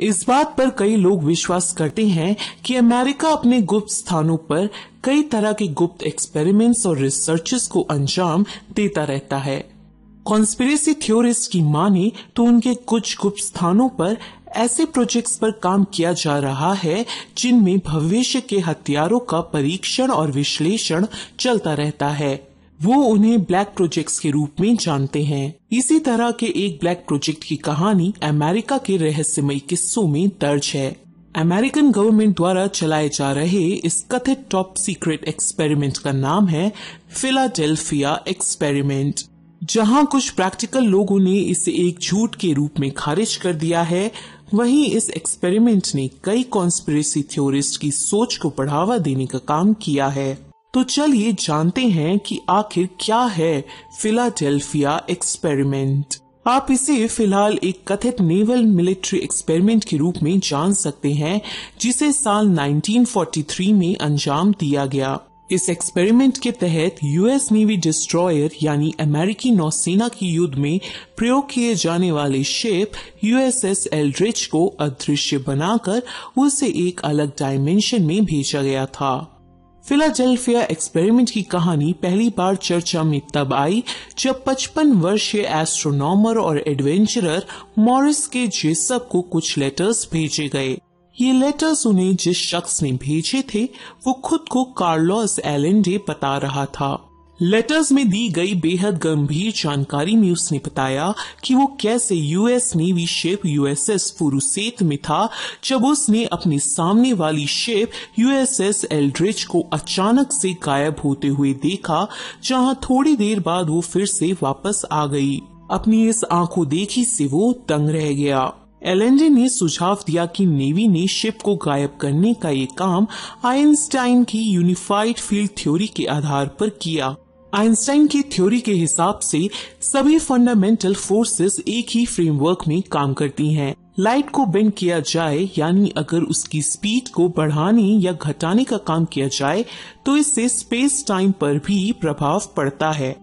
इस बात पर कई लोग विश्वास करते हैं कि अमेरिका अपने गुप्त स्थानों पर कई तरह के गुप्त एक्सपेरिमेंट्स और रिसर्चेस को अंजाम देता रहता है कॉन्स्पिरेसी थ्योरिस्ट की माने तो उनके कुछ गुप्त स्थानों पर ऐसे प्रोजेक्ट्स पर काम किया जा रहा है जिनमें भविष्य के हथियारों का परीक्षण और विश्लेषण चलता रहता है वो उन्हें ब्लैक प्रोजेक्ट्स के रूप में जानते हैं इसी तरह के एक ब्लैक प्रोजेक्ट की कहानी अमेरिका के रहस्यमय किस्सों में दर्ज है अमेरिकन गवर्नमेंट द्वारा चलाए जा रहे इस कथित टॉप सीक्रेट एक्सपेरिमेंट का नाम है फिलाडेल्फिया एक्सपेरिमेंट जहां कुछ प्रैक्टिकल लोगों ने इसे एक झूठ के रूप में खारिज कर दिया है वहीं इस एक्सपेरिमेंट ने कई कॉन्स्पिरेसी थ्योरिस्ट की सोच को बढ़ावा देने का काम किया है तो चलिए जानते हैं कि आखिर क्या है फिलाडेल्फिया एक्सपेरिमेंट आप इसे फिलहाल एक कथित नेवल मिलिट्री एक्सपेरिमेंट के रूप में जान सकते हैं जिसे साल 1943 में अंजाम दिया गया इस एक्सपेरिमेंट के तहत यूएस नेवी डिस्ट्रॉयर यानी अमेरिकी नौसेना की युद्ध में प्रयोग किए जाने वाले शिप यूएसएस एलड्रिच को अदृश्य बनाकर उसे एक अलग डायमेंशन में भेजा गया था फिलाडेल्फिया एक्सपेरिमेंट की कहानी पहली बार चर्चा में तब आई जब 55 वर्षीय एस्ट्रोनॉमर और एडवेंचरर मॉरिस के जेसब को कुछ लेटर्स भेजे गए ये लेटर्स उन्हें जिस शख्स ने भेजे थे वो खुद को कार्लोस एलेंडे बता रहा था लेटर्स में दी गई बेहद गंभीर जानकारी में उसने बताया कि वो कैसे यूएस नेवी शिप यूएसएस फुरुसेत में था जब उसने अपने सामने वाली शिप यूएसएस एल्ड्रिज को अचानक से गायब होते हुए देखा जहां थोड़ी देर बाद वो फिर से वापस आ गई अपनी इस आंखों देखी से वो तंग रह गया एलेंडे ने सुझाव दिया कि नेवी ने शिप को गायब करने का ये काम आइंस्टाइन की यूनिफाइड फील्ड थ्योरी के आधार पर किया आइंस्टाइन की थ्योरी के हिसाब से सभी फंडामेंटल फोर्सेस एक ही फ्रेमवर्क में काम करती हैं। लाइट को बेंड किया जाए यानी अगर उसकी स्पीड को बढ़ाने या घटाने का काम किया जाए तो इससे स्पेस टाइम पर भी प्रभाव पड़ता है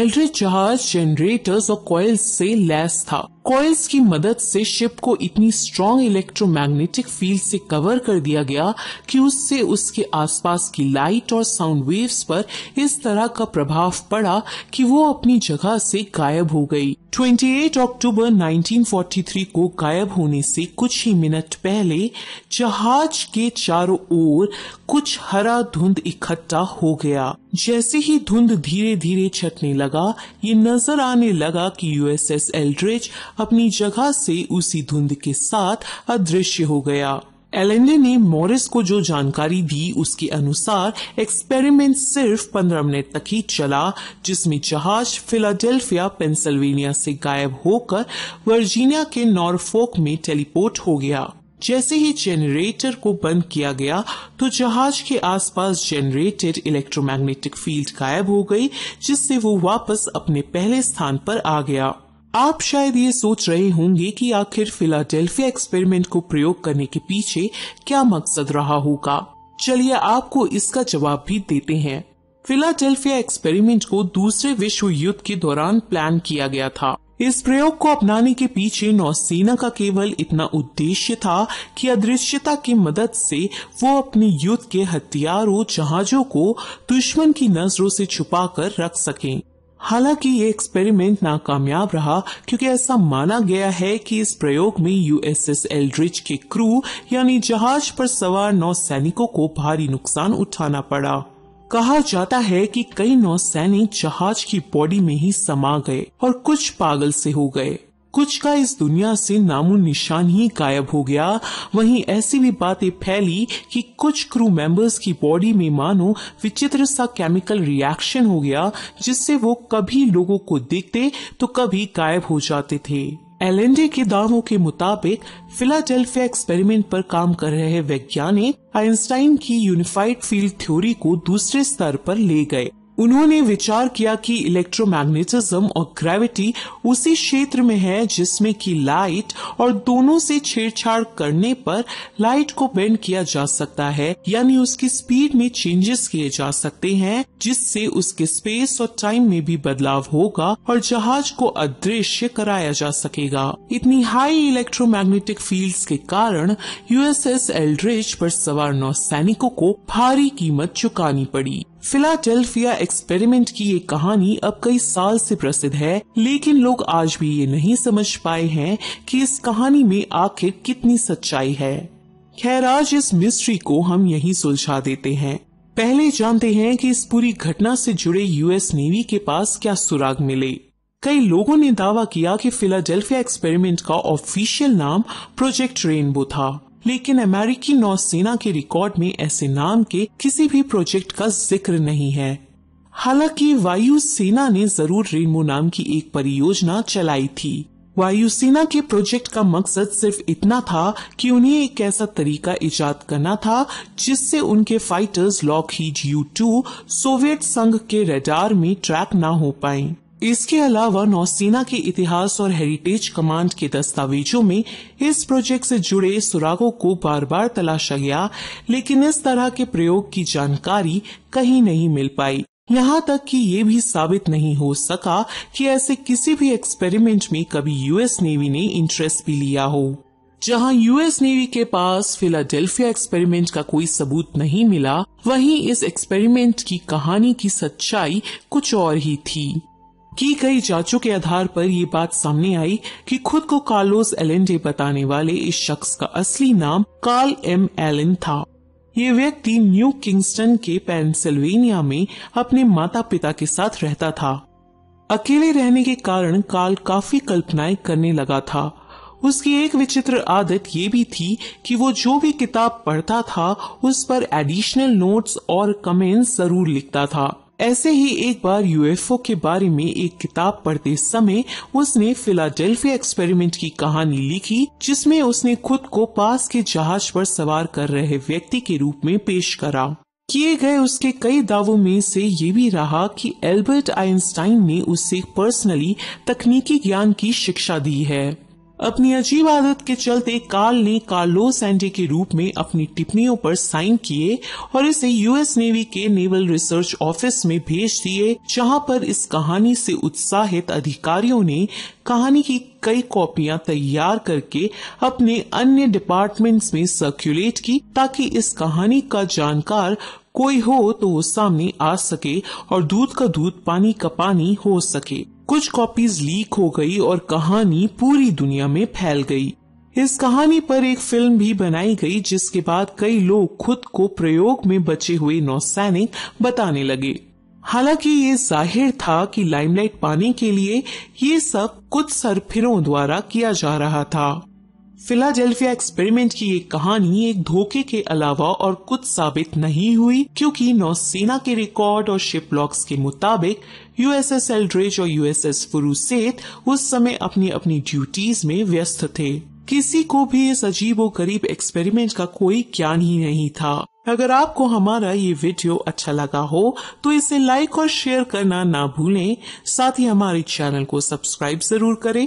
एल्ड्रिज जहाज जनरेटर्स और कॉयल से लैस था कॉइल्स की मदद से शिप को इतनी स्ट्रांग इलेक्ट्रोमैग्नेटिक फील्ड से कवर कर दिया गया कि उससे उसके आसपास की लाइट और साउंड वेव्स पर इस तरह का प्रभाव पड़ा कि वो अपनी जगह से गायब हो गई 28 अक्टूबर 1943 को गायब होने से कुछ ही मिनट पहले जहाज के चारों ओर कुछ हरा धुंध इकट्ठा हो गया जैसे ही धुंध धीरे धीरे छटने लगा ये नजर आने लगा कि यूएसएस एल्ड्रिज अपनी जगह से उसी धुंध के साथ अदृश्य हो गया एलेंडे ने मॉरिस को जो जानकारी दी उसके अनुसार एक्सपेरिमेंट सिर्फ पंद्रह मिनट तक ही चला जिसमें जहाज फिलाडेल्फिया पेंसिल्वेनिया से गायब होकर वर्जीनिया के नॉरफोक में टेलीपोर्ट हो गया जैसे ही जनरेटर को बंद किया गया तो जहाज के आसपास जनरेटेड इलेक्ट्रोमैग्नेटिक फील्ड गायब हो गई जिससे वो वापस अपने पहले स्थान पर आ गया आप शायद ये सोच रहे होंगे कि आखिर फिलाडेल्फिया एक्सपेरिमेंट को प्रयोग करने के पीछे क्या मकसद रहा होगा चलिए आपको इसका जवाब भी देते हैं फिलाडेल्फिया एक्सपेरिमेंट को दूसरे विश्व युद्ध के दौरान प्लान किया गया था इस प्रयोग को अपनाने के पीछे नौसेना का केवल इतना उद्देश्य था कि अदृश्यता की मदद से वो अपने युद्ध के हथियारों जहाजों को दुश्मन की नजरों से छुपाकर रख सकें। हालांकि ये एक्सपेरिमेंट नाकामयाब रहा क्योंकि ऐसा माना गया है कि इस प्रयोग में यूएसएस एलड्रिज के क्रू यानी जहाज पर सवार नौ सैनिकों को भारी नुकसान उठाना पड़ा कहा जाता है कि कई नौ सैनिक जहाज की बॉडी में ही समा गए और कुछ पागल से हो गए कुछ का इस दुनिया से नामो निशान ही गायब हो गया वहीं ऐसी भी बातें फैली कि कुछ क्रू मेंबर्स की बॉडी में मानो विचित्र सा केमिकल रिएक्शन हो गया जिससे वो कभी लोगों को देखते तो कभी गायब हो जाते थे एलेंडे के दावों के मुताबिक फिलाडेल्फिया एक्सपेरिमेंट पर काम कर रहे वैज्ञानिक आइंस्टाइन की यूनिफाइड फील्ड थ्योरी को दूसरे स्तर पर ले गए उन्होंने विचार किया कि इलेक्ट्रोमैग्नेटिज्म और ग्रेविटी उसी क्षेत्र में है जिसमें कि लाइट और दोनों से छेड़छाड़ करने पर लाइट को बेंड किया जा सकता है यानी उसकी स्पीड में चेंजेस किए जा सकते हैं जिससे उसके स्पेस और टाइम में भी बदलाव होगा और जहाज को अदृश्य कराया जा सकेगा इतनी हाई इलेक्ट्रोमैग्नेटिक फील्ड्स के कारण यूएसएस एल्ड्रिज पर सवार सैनिकों को भारी कीमत चुकानी पड़ी फिलाडेल्फिया एक्सपेरिमेंट की ये कहानी अब कई साल से प्रसिद्ध है लेकिन लोग आज भी ये नहीं समझ पाए हैं कि इस कहानी में आखिर कितनी सच्चाई है खैर आज इस मिस्ट्री को हम यहीं सुलझा देते हैं पहले जानते हैं कि इस पूरी घटना से जुड़े यूएस नेवी के पास क्या सुराग मिले कई लोगों ने दावा किया कि फिलाडेल्फिया एक्सपेरिमेंट का ऑफिशियल नाम प्रोजेक्ट रेनबो था लेकिन अमेरिकी नौसेना के रिकॉर्ड में ऐसे नाम के किसी भी प्रोजेक्ट का जिक्र नहीं है हालांकि वायु सेना ने जरूर रेनबो नाम की एक परियोजना चलाई थी वायुसेना के प्रोजेक्ट का मकसद सिर्फ इतना था कि उन्हें एक ऐसा तरीका इजाद करना था जिससे उनके fighters lock you to Soviet संघ के रेडार में ट्रैक ना हो पाएं। इसके अलावा नौसेना के इतिहास और हेरिटेज कमांड के दस्तावेजों में इस प्रोजेक्ट से जुड़े सुरागों को बार बार तलाशा गया लेकिन इस तरह के प्रयोग की जानकारी कहीं नहीं मिल पाई यहाँ तक कि ये भी साबित नहीं हो सका कि ऐसे किसी भी एक्सपेरिमेंट में कभी यूएस नेवी ने इंटरेस्ट भी लिया हो जहाँ यूएस नेवी के पास फिलाडेल्फिया एक्सपेरिमेंट का कोई सबूत नहीं मिला वहीं इस एक्सपेरिमेंट की कहानी की सच्चाई कुछ और ही थी की गई जांचों के आधार पर ये बात सामने आई कि खुद को कार्लोस एलेंडे बताने वाले इस शख्स का असली नाम कार्ल एम एलन था ये व्यक्ति न्यू किंगस्टन के पेंसिल्वेनिया में अपने माता पिता के साथ रहता था अकेले रहने के कारण काल काफी कल्पनाएं करने लगा था उसकी एक विचित्र आदत ये भी थी कि वो जो भी किताब पढ़ता था उस पर एडिशनल नोट्स और कमेंट्स जरूर लिखता था ऐसे ही एक बार यूएफओ के बारे में एक किताब पढ़ते समय उसने फिलाडेल्फिया एक्सपेरिमेंट की कहानी लिखी जिसमें उसने खुद को पास के जहाज पर सवार कर रहे व्यक्ति के रूप में पेश करा किए गए उसके कई दावों में से ये भी रहा कि एल्बर्ट आइंस्टाइन ने उसे पर्सनली तकनीकी ज्ञान की शिक्षा दी है अपनी अजीब आदत के चलते कार्ल ने कार्लो सैंडे के रूप में अपनी टिप्पणियों पर साइन किए और इसे यूएस नेवी के नेवल रिसर्च ऑफिस में भेज दिए जहां पर इस कहानी से उत्साहित अधिकारियों ने कहानी की कई कॉपियां तैयार करके अपने अन्य डिपार्टमेंट्स में सर्कुलेट की ताकि इस कहानी का जानकार कोई हो तो वो सामने आ सके और दूध का दूध पानी का पानी हो सके कुछ कॉपीज लीक हो गई और कहानी पूरी दुनिया में फैल गई इस कहानी पर एक फिल्म भी बनाई गई जिसके बाद कई लोग खुद को प्रयोग में बचे हुए नौसैनिक बताने लगे हालांकि ये जाहिर था कि लाइमलाइट पाने के लिए ये सब कुछ सरफिरों द्वारा किया जा रहा था फिलाडेल्फिया एक्सपेरिमेंट की ये कहानी एक धोखे के अलावा और कुछ साबित नहीं हुई क्योंकि नौसेना के रिकॉर्ड और शिप लॉक्स के मुताबिक यूएसएस एल्ड्रेज और यूएसएस फुरुसेत उस समय अपनी अपनी ड्यूटीज में व्यस्त थे किसी को भी इस अजीब गरीब एक्सपेरिमेंट का कोई ज्ञान ही नहीं था अगर आपको हमारा ये वीडियो अच्छा लगा हो तो इसे लाइक और शेयर करना ना भूलें साथ ही हमारे चैनल को सब्सक्राइब जरूर करें